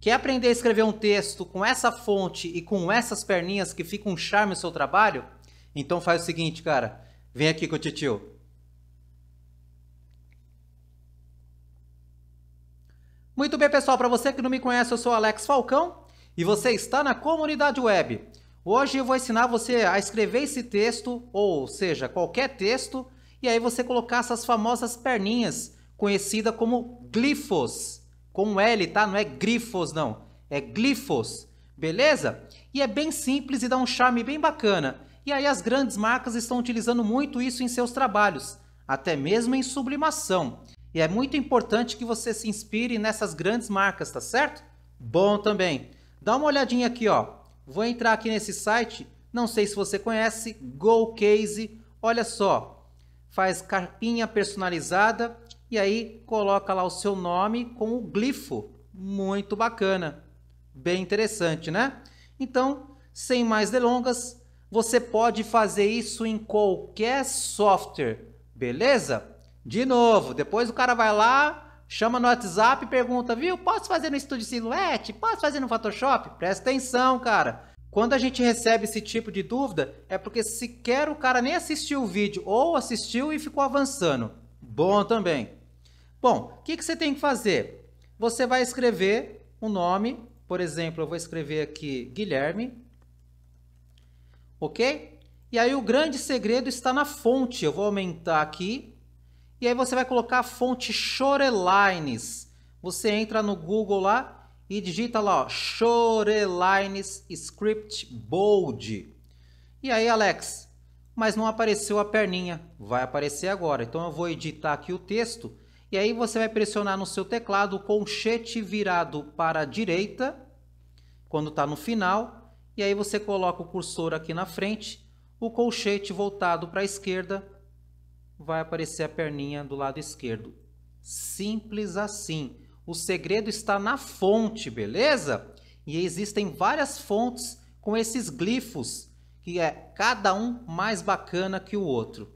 Quer aprender a escrever um texto com essa fonte e com essas perninhas que fica um charme no seu trabalho? Então faz o seguinte, cara. Vem aqui com o titio. Muito bem, pessoal. Para você que não me conhece, eu sou Alex Falcão e você está na comunidade web. Hoje eu vou ensinar você a escrever esse texto, ou seja, qualquer texto, e aí você colocar essas famosas perninhas, conhecida como glifos. Com L, tá? Não é grifos, não. É glifos, beleza? E é bem simples e dá um charme bem bacana. E aí as grandes marcas estão utilizando muito isso em seus trabalhos, até mesmo em sublimação. E é muito importante que você se inspire nessas grandes marcas, tá certo? Bom também. Dá uma olhadinha aqui, ó. Vou entrar aqui nesse site, não sei se você conhece, GoCase. Olha só, faz carpinha personalizada e aí coloca lá o seu nome com o glifo. Muito bacana. Bem interessante, né? Então, sem mais delongas, você pode fazer isso em qualquer software, beleza? De novo, depois o cara vai lá, chama no WhatsApp e pergunta, viu, posso fazer no estúdio Silhouette? Posso fazer no Photoshop? Presta atenção, cara. Quando a gente recebe esse tipo de dúvida, é porque sequer o cara nem assistiu o vídeo ou assistiu e ficou avançando. Bom também. Bom, o que, que você tem que fazer? Você vai escrever o um nome, por exemplo, eu vou escrever aqui Guilherme, ok? E aí o grande segredo está na fonte, eu vou aumentar aqui, e aí você vai colocar a fonte Chorelines. Você entra no Google lá e digita lá, ó, Chorelines Script Bold. E aí, Alex, mas não apareceu a perninha, vai aparecer agora. Então eu vou editar aqui o texto e aí você vai pressionar no seu teclado o colchete virado para a direita, quando está no final, e aí você coloca o cursor aqui na frente, o colchete voltado para a esquerda, vai aparecer a perninha do lado esquerdo. Simples assim. O segredo está na fonte, beleza? E existem várias fontes com esses glifos, que é cada um mais bacana que o outro.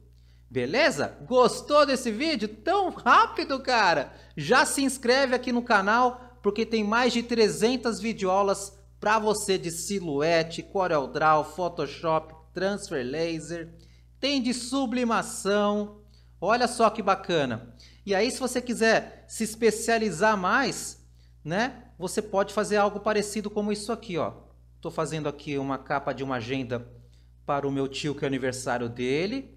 Beleza? Gostou desse vídeo? Tão rápido, cara! Já se inscreve aqui no canal, porque tem mais de 300 videoaulas para você de silhuete, CorelDRAW, Photoshop, Transfer Laser, tem de sublimação, olha só que bacana. E aí se você quiser se especializar mais, né, você pode fazer algo parecido como isso aqui, ó. Estou fazendo aqui uma capa de uma agenda para o meu tio que é aniversário dele,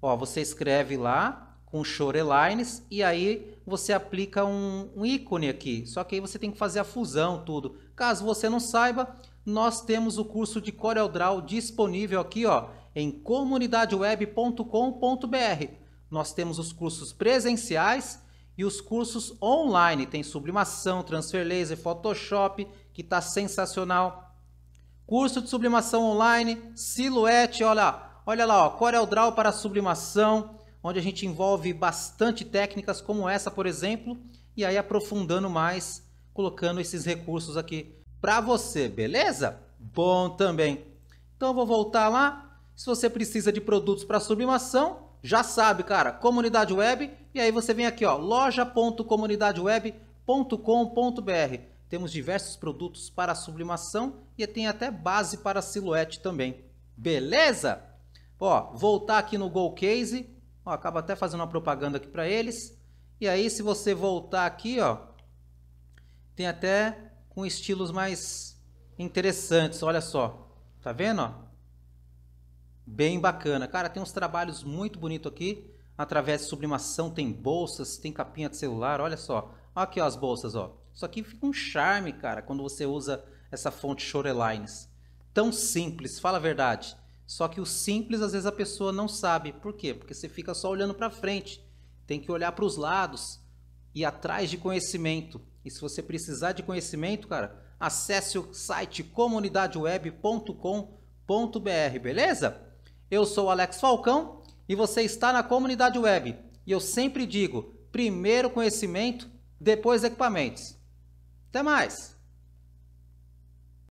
Ó, você escreve lá com shorelines e aí você aplica um, um ícone aqui. Só que aí você tem que fazer a fusão, tudo. Caso você não saiba, nós temos o curso de CorelDRAW disponível aqui ó, em comunidadeweb.com.br. Nós temos os cursos presenciais e os cursos online. Tem sublimação, transfer laser, Photoshop, que está sensacional. Curso de sublimação online, silhuete, olha lá Olha lá, ó, Corel Draw é para sublimação, onde a gente envolve bastante técnicas como essa, por exemplo, e aí aprofundando mais, colocando esses recursos aqui para você, beleza? Bom também. Então eu vou voltar lá. Se você precisa de produtos para sublimação, já sabe, cara, comunidade web, e aí você vem aqui, ó, loja.comunidadeweb.com.br. Temos diversos produtos para sublimação e tem até base para silhuete também. Beleza? Ó, voltar aqui no Go ó, acaba até fazendo uma propaganda aqui para eles. E aí, se você voltar aqui, ó, tem até com estilos mais interessantes, olha só. Tá vendo, ó? Bem bacana. Cara, tem uns trabalhos muito bonitos aqui, através de sublimação, tem bolsas, tem capinha de celular, olha só. Aqui, ó, as bolsas, ó. Isso aqui fica um charme, cara, quando você usa essa fonte Shorelines. Tão simples, fala a verdade. Só que o simples, às vezes, a pessoa não sabe. Por quê? Porque você fica só olhando para frente. Tem que olhar para os lados e atrás de conhecimento. E se você precisar de conhecimento, cara, acesse o site comunidadeweb.com.br, beleza? Eu sou o Alex Falcão e você está na Comunidade Web. E eu sempre digo, primeiro conhecimento, depois equipamentos. Até mais!